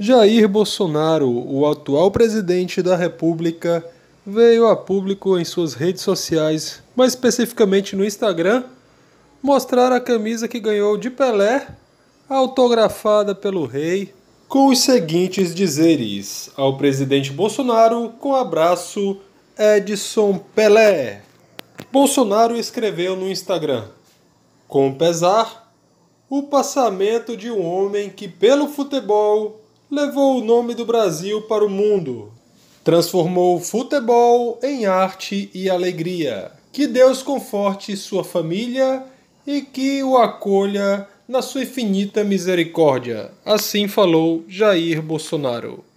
Jair Bolsonaro, o atual presidente da República, veio a público em suas redes sociais, mais especificamente no Instagram, mostrar a camisa que ganhou de Pelé, autografada pelo rei, com os seguintes dizeres: Ao presidente Bolsonaro, com abraço, Edson Pelé. Bolsonaro escreveu no Instagram: Com pesar, o passamento de um homem que, pelo futebol, levou o nome do Brasil para o mundo. Transformou o futebol em arte e alegria. Que Deus conforte sua família e que o acolha na sua infinita misericórdia. Assim falou Jair Bolsonaro.